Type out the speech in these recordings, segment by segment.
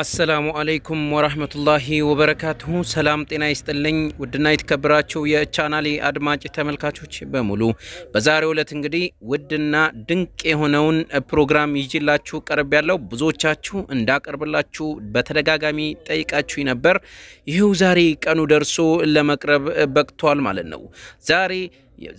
አሰላሙ አለይኩም ወራህመቱላሂ ወበረካቱሁ። ሰላም ጤና ይስጥልኝ። ውድና የተከበራችሁ የቻናሌ አድማጭ ተመልካቾች በሙሉ በዛሬው ዕለት እንግዲህ ውድና ድንቅ የሆነውን ፕሮግራም ይዤላችሁ ቀርብ ያለው ብዙዎቻችሁ እንዳቀርብላችሁ በተደጋጋሚ ጠይቃችሁ ነበር። ይህው ዛሬ ቀኑ ደርሶ ለመቅረብ በቅቷል ማለት ነው ዛሬ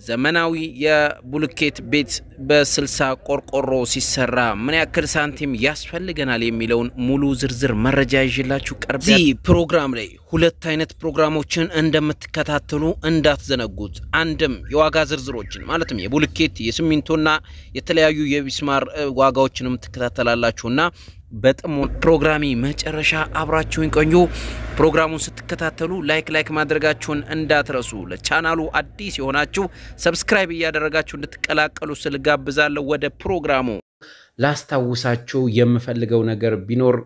ዘመናዊ የቡልኬት ቤት በ60 ቆርቆሮ ሲሰራ ምን ያክል ሳንቲም ያስፈልገናል የሚለውን ሙሉ ዝርዝር መረጃ ይዤላችሁ ቀርብ ፕሮግራም ላይ ሁለት አይነት ፕሮግራሞችን እንደምትከታተሉ እንዳትዘነጉት። አንድም የዋጋ ዝርዝሮችን ማለትም የቡልኬት የሲሚንቶና የተለያዩ የቢስማር ዋጋዎችንም ትከታተላላችሁና በጥሞ ፕሮግራሚ መጨረሻ አብራችሁን ቆዩ። ፕሮግራሙን ስትከታተሉ ላይክ ላይክ ማድረጋችሁን እንዳትረሱ። ለቻናሉ አዲስ የሆናችሁ ሰብስክራይብ እያደረጋችሁ እንድትቀላቀሉ ስልጋብዛለሁ። ወደ ፕሮግራሙ ላስታውሳችሁ የምፈልገው ነገር ቢኖር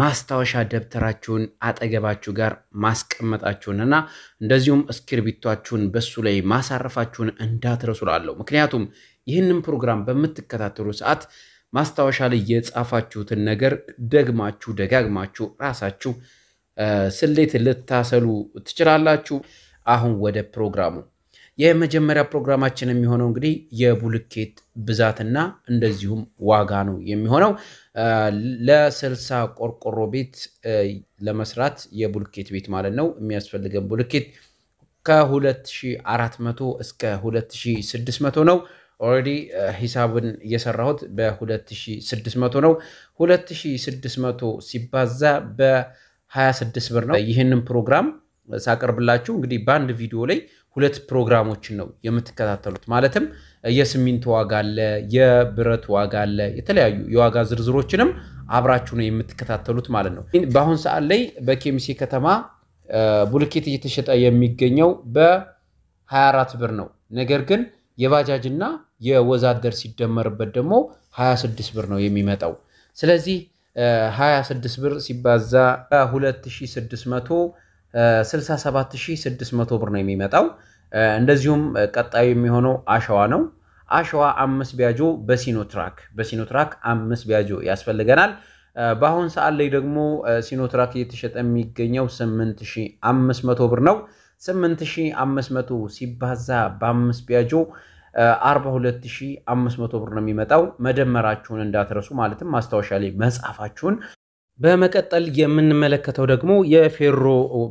ማስታወሻ ደብተራችሁን አጠገባችሁ ጋር ማስቀመጣችሁንና እንደዚሁም እስክርቢቷችሁን በሱ ላይ ማሳረፋችሁን እንዳትረሱ ምክንያቱም ይህንን ፕሮግራም በምትከታተሉ ሰዓት ማስታወሻ ላይ የጻፋችሁትን ነገር ደግማችሁ ደጋግማችሁ ራሳችሁ ስሌት ልታሰሉ ትችላላችሁ። አሁን ወደ ፕሮግራሙ የመጀመሪያ ፕሮግራማችን የሚሆነው እንግዲህ የቡልኬት ብዛትና እንደዚሁም ዋጋ ነው የሚሆነው። ለስልሳ ቆርቆሮ ቤት ለመስራት የቡልኬት ቤት ማለት ነው የሚያስፈልገን ቡልኬት ከ2400 እስከ 2600 ነው። ኦልሬዲ ሂሳብን እየሰራሁት በ2600 ነው። 2600 ሲባዛ በ26 ብር ነው። ይህንን ፕሮግራም ሳቀርብላችሁ እንግዲህ በአንድ ቪዲዮ ላይ ሁለት ፕሮግራሞችን ነው የምትከታተሉት። ማለትም የሲሚንቶ ዋጋ አለ፣ የብረት ዋጋ አለ፣ የተለያዩ የዋጋ ዝርዝሮችንም አብራችሁ ነው የምትከታተሉት ማለት ነው። በአሁን ሰዓት ላይ በኬሚሴ ከተማ ቡልኬት እየተሸጠ የሚገኘው በ24 ብር ነው። ነገር ግን የባጃጅ እና የወዛደር ሲደመርበት ደግሞ 26 ብር ነው የሚመጣው። ስለዚህ 26 ብር ሲባዛ 2600 67600 ብር ነው የሚመጣው። እንደዚሁም ቀጣዩ የሚሆነው አሸዋ ነው። አሸዋ አምስት ቢያጆ በሲኖትራክ በሲኖትራክ አምስት ቢያጆ ያስፈልገናል። በአሁን ሰዓት ላይ ደግሞ ሲኖትራክ እየተሸጠ የሚገኘው 8500 ብር ነው። 8500 ሲባዛ በአምስት ቢያጆ 42500 ብር ነው የሚመጣው። መደመራችሁን እንዳትረሱ፣ ማለትም ማስታወሻ ላይ መጻፋችሁን በመቀጠል የምንመለከተው ደግሞ የፌሮ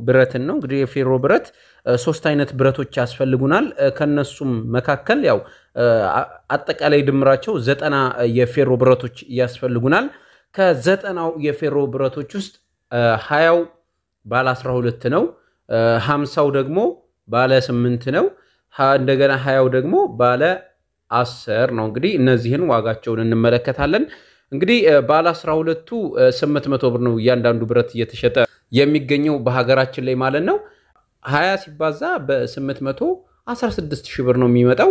ብረትን ነው። እንግዲህ የፌሮ ብረት ሶስት አይነት ብረቶች ያስፈልጉናል። ከነሱም መካከል ያው አጠቃላይ ድምራቸው ዘጠና የፌሮ ብረቶች ያስፈልጉናል። ከዘጠናው የፌሮ ብረቶች ውስጥ ሀያው ባለ 12 ነው። ሀምሳው ደግሞ ባለ ስምንት ነው። እንደገና ሀያው ደግሞ ባለ አስር ነው። እንግዲህ እነዚህን ዋጋቸውን እንመለከታለን። እንግዲህ ባለ 12ቱ 800 ብር ነው እያንዳንዱ ብረት እየተሸጠ የሚገኘው በሀገራችን ላይ ማለት ነው። ሀያ ሲባዛ በ800 16 ሺህ ብር ነው የሚመጣው።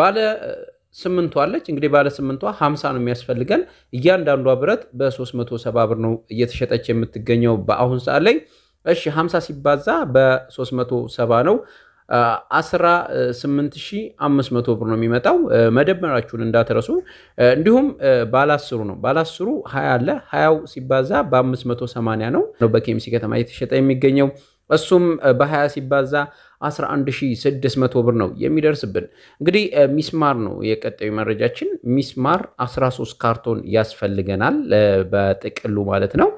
ባለ ስምንቷ አለች እንግዲህ ባለ ስምንቷ 50 ነው የሚያስፈልገን። እያንዳንዷ ብረት በ370 ብር ነው እየተሸጠች የምትገኘው በአሁን ሰዓት ላይ። እሺ 50 ሲባዛ በ370 ነው 18500 ብር ነው የሚመጣው። መደመራችሁን እንዳትረሱ። እንዲሁም ባላስሩ ነው። ባላስሩ 20 አለ። 20ው ሲባዛ በ580 ነው በኬሚሲ ከተማ እየተሸጠ የሚገኘው። እሱም በ20 ሲባዛ 11600 ብር ነው የሚደርስብን። እንግዲህ ሚስማር ነው የቀጣዩ መረጃችን። ሚስማር 13 ካርቶን ያስፈልገናል በጥቅሉ ማለት ነው።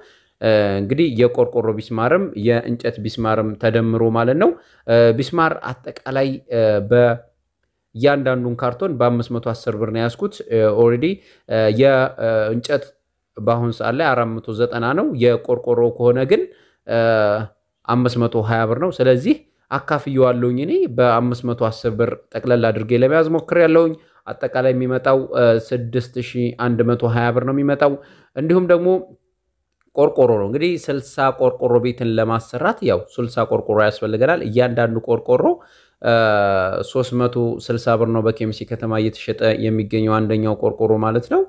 እንግዲህ የቆርቆሮ ቢስማርም የእንጨት ቢስማርም ተደምሮ ማለት ነው። ቢስማር አጠቃላይ በእያንዳንዱን እያንዳንዱን ካርቶን በ510 ብር ነው ያስኩት። ኦልሬዲ የእንጨት በአሁን ሰዓት ላይ 490 ነው። የቆርቆሮ ከሆነ ግን 520 ብር ነው። ስለዚህ አካፍየዋለሁኝ እኔ በ510 ብር ጠቅለል አድርጌ ለመያዝ ያለውኝ አጠቃላይ የሚመጣው 6120 ብር ነው የሚመጣው እንዲሁም ደግሞ ቆርቆሮ ነው እንግዲህ ስልሳ ቆርቆሮ ቤትን ለማሰራት ያው ስልሳ ቆርቆሮ ያስፈልገናል። እያንዳንዱ ቆርቆሮ 360 ብር ነው በኬሚሴ ከተማ እየተሸጠ የሚገኘው አንደኛው ቆርቆሮ ማለት ነው።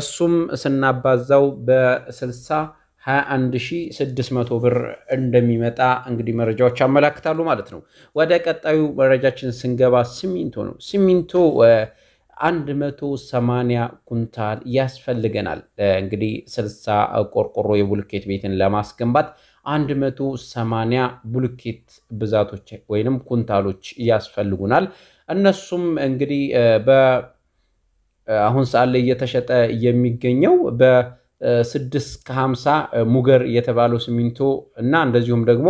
እሱም ስናባዛው በ60 21600 ብር እንደሚመጣ እንግዲህ መረጃዎች ያመላክታሉ ማለት ነው። ወደ ቀጣዩ መረጃችን ስንገባ ሲሚንቶ ነው ሲሚንቶ አንድ መቶ ሰማንያ ኩንታል ያስፈልገናል። እንግዲህ 60 ቆርቆሮ የቡልኬት ቤትን ለማስገንባት አንድ መቶ ቡልኬት ብዛቶች ወይንም ኩንታሎች ያስፈልጉናል። እነሱም እንግዲህ በአሁን ሰዓት ላይ እየተሸጠ የሚገኘው በ 6 50 ሙገር የተባለው ሲሚንቶ እና እንደዚሁም ደግሞ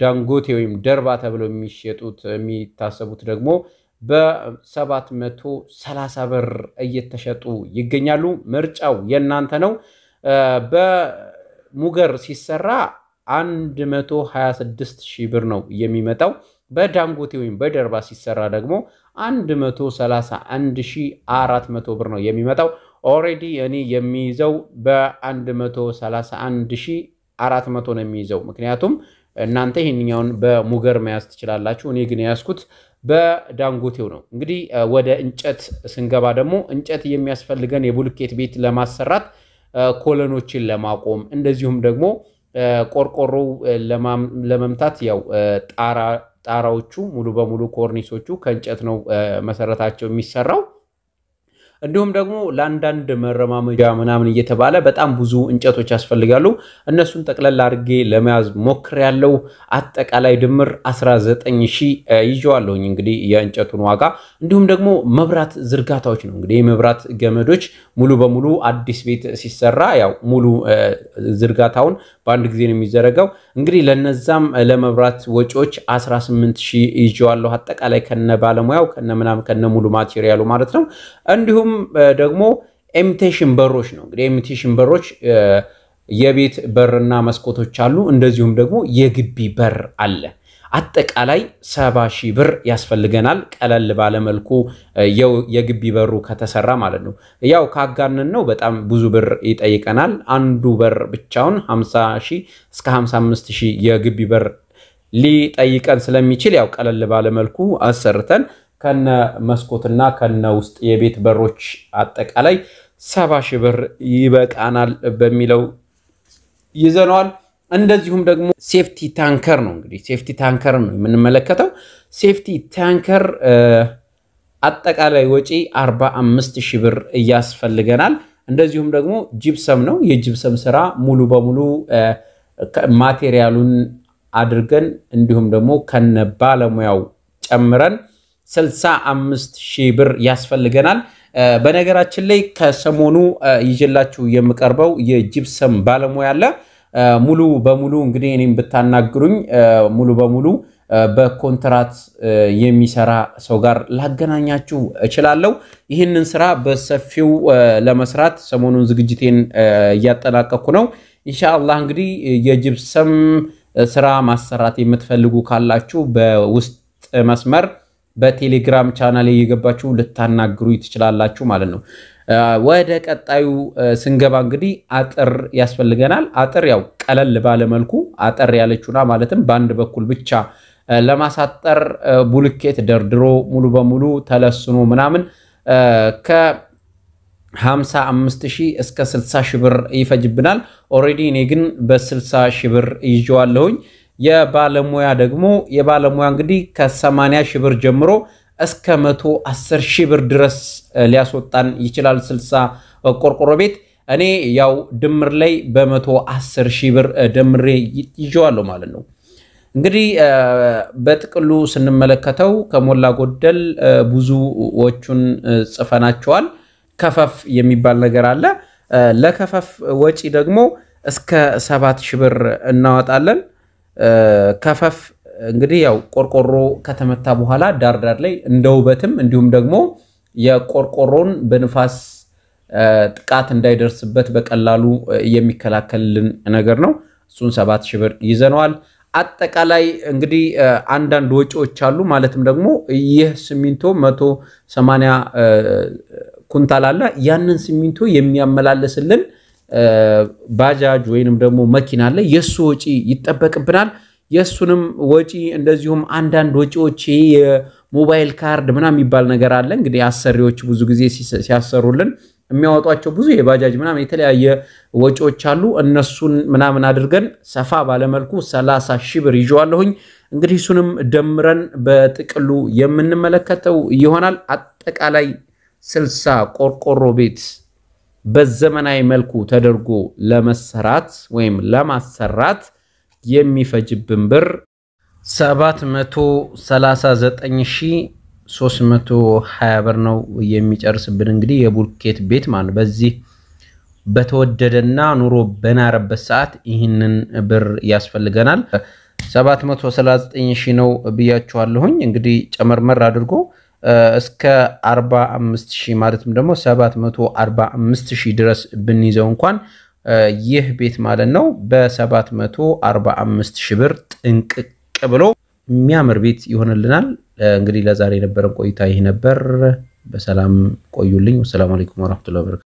ዳንጎቴ ወይም ደርባ ተብለው የሚሸጡት የሚታሰቡት ደግሞ በ730 ብር እየተሸጡ ይገኛሉ። ምርጫው የእናንተ ነው። በሙገር ሲሰራ 126 ሺህ ብር ነው የሚመጣው። በዳንጎቴ ወይም በደርባ ሲሰራ ደግሞ 131400 ብር ነው የሚመጣው። ኦሬዲ እኔ የሚይዘው በ131400 ነው የሚይዘው ምክንያቱም እናንተ ይህንኛውን በሙገር መያዝ ትችላላችሁ። እኔ ግን የያዝኩት በዳንጎቴው ነው። እንግዲህ ወደ እንጨት ስንገባ ደግሞ እንጨት የሚያስፈልገን የቡልኬት ቤት ለማሰራት ኮለኖችን ለማቆም እንደዚሁም ደግሞ ቆርቆሮ ለመምታት ያው ጣራዎቹ ሙሉ በሙሉ ኮርኒሶቹ ከእንጨት ነው መሰረታቸው የሚሰራው። እንዲሁም ደግሞ ለአንዳንድ መረማመጃ ምናምን እየተባለ በጣም ብዙ እንጨቶች ያስፈልጋሉ። እነሱን ጠቅለል አድርጌ ለመያዝ ሞክር ያለው አጠቃላይ ድምር 19 ሺህ ይዤዋለሁኝ እንግዲህ የእንጨቱን ዋጋ። እንዲሁም ደግሞ መብራት ዝርጋታዎች ነው እንግዲህ የመብራት ገመዶች ሙሉ በሙሉ አዲስ ቤት ሲሰራ ያው ሙሉ ዝርጋታውን በአንድ ጊዜ ነው የሚዘረጋው። እንግዲህ ለነዛም ለመብራት ወጪዎች 18 ሺህ ይዤዋለሁ። አጠቃላይ ከነ ባለሙያው ከነ ምናም ከነ ሙሉ ማቴሪያሉ ማለት ነው። እንዲሁም ደግሞ ኤሚቴሽን በሮች ነው እንግዲህ ኤሚቴሽን በሮች የቤት በርና መስኮቶች አሉ። እንደዚሁም ደግሞ የግቢ በር አለ። አጠቃላይ ሰባ ሺህ ብር ያስፈልገናል። ቀለል ባለመልኩ የግቢ በሩ ከተሰራ ማለት ነው። ያው ካጋንን ነው በጣም ብዙ ብር ይጠይቀናል። አንዱ በር ብቻውን 50 ሺህ እስከ 55 ሺህ የግቢ በር ሊጠይቀን ስለሚችል ያው ቀለል ባለመልኩ አሰርተን ከነ መስኮትና ከነ ውስጥ የቤት በሮች አጠቃላይ ሰባ ሺህ ብር ይበቃናል በሚለው ይዘነዋል። እንደዚሁም ደግሞ ሴፍቲ ታንከር ነው እንግዲህ ሴፍቲ ታንከር ነው የምንመለከተው። ሴፍቲ ታንከር አጠቃላይ ወጪ 45 ሺህ ብር እያስፈልገናል። እንደዚሁም ደግሞ ጅብሰም ነው። የጅብሰም ስራ ሙሉ በሙሉ ማቴሪያሉን አድርገን እንዲሁም ደግሞ ከነ ባለሙያው ጨምረን 65 ሺህ ብር ያስፈልገናል። በነገራችን ላይ ከሰሞኑ ይዤላችሁ የምቀርበው የጅብሰም ባለሙያ አለ ሙሉ በሙሉ እንግዲህ እኔም ብታናግሩኝ ሙሉ በሙሉ በኮንትራት የሚሰራ ሰው ጋር ላገናኛችሁ እችላለሁ። ይህንን ስራ በሰፊው ለመስራት ሰሞኑን ዝግጅቴን እያጠናቀኩ ነው። ኢንሻአላህ እንግዲህ የጅብሰም ስራ ማሰራት የምትፈልጉ ካላችሁ በውስጥ መስመር በቴሌግራም ቻናል የገባችሁ ልታናግሩ ትችላላችሁ ማለት ነው። ወደ ቀጣዩ ስንገባ እንግዲህ አጥር ያስፈልገናል። አጥር ያው ቀለል ባለመልኩ አጠር ያለችና ማለትም በአንድ በኩል ብቻ ለማሳጠር ቡልኬት ደርድሮ ሙሉ በሙሉ ተለስኖ ምናምን ከ 55 ሺህ እስከ 60 ሺህ ብር ይፈጅብናል። ኦልሬዲ እኔ ግን በ60 ሺህ ብር ይዤዋለሁኝ። የባለሙያ ደግሞ የባለሙያ እንግዲህ ከ80 ሺህ ብር ጀምሮ እስከ 110 ሺህ ብር ድረስ ሊያስወጣን ይችላል 60 ቆርቆሮ ቤት። እኔ ያው ድምር ላይ በ110 ሺህ ብር ደምሬ ይዤዋለሁ ማለት ነው። እንግዲህ በጥቅሉ ስንመለከተው ከሞላ ጎደል ብዙዎቹን ጽፈናቸዋል። ከፈፍ የሚባል ነገር አለ። ለከፈፍ ወጪ ደግሞ እስከ ሰባት ሺህ ብር እናወጣለን። ከፈፍ እንግዲህ ያው ቆርቆሮ ከተመታ በኋላ ዳርዳር ላይ እንደ ውበትም እንዲሁም ደግሞ የቆርቆሮን በንፋስ ጥቃት እንዳይደርስበት በቀላሉ የሚከላከልልን ነገር ነው። እሱን ሰባት ሺህ ብር ይዘነዋል። አጠቃላይ እንግዲህ አንዳንድ ወጪዎች አሉ። ማለትም ደግሞ ይህ ሲሚንቶ መቶ ሰማንያ ኩንታል አለ። ያንን ሲሚንቶ የሚያመላለስልን ባጃጅ ወይንም ደግሞ መኪና አለ። የእሱ ወጪ ይጠበቅብናል። የእሱንም ወጪ እንደዚሁም አንዳንድ ወጪዎች የሞባይል ካርድ ምናም የሚባል ነገር አለ። እንግዲህ አሰሪዎች ብዙ ጊዜ ሲያሰሩልን የሚያወጧቸው ብዙ የባጃጅ ምናምን የተለያየ ወጪዎች አሉ። እነሱን ምናምን አድርገን ሰፋ ባለመልኩ 30 ሺህ ብር ይዤዋለሁኝ። እንግዲህ እሱንም ደምረን በጥቅሉ የምንመለከተው ይሆናል። አጠቃላይ ስልሳ ቆርቆሮ ቤት በዘመናዊ መልኩ ተደርጎ ለመሰራት ወይም ለማሰራት የሚፈጅብን ብር 739320 ብር ነው የሚጨርስብን። እንግዲህ የቡልኬት ቤት ማለት በዚህ በተወደደና ኑሮ በናረበት ሰዓት ይህንን ብር ያስፈልገናል። 739 ነው ብያችኋለሁኝ። እንግዲህ ጨመርመር አድርጎ እስከ 45 ማለትም ደግሞ 745 ሺህ ድረስ ብንይዘው እንኳን ይህ ቤት ማለት ነው በ745 ሺህ ብር ጥንቅቅ ብሎ የሚያምር ቤት ይሆንልናል። እንግዲህ ለዛሬ የነበረን ቆይታ ይህ ነበር። በሰላም ቆዩልኝ። ሰላም አለይኩም ወረሕመቱላሂ ወበረካቱህ።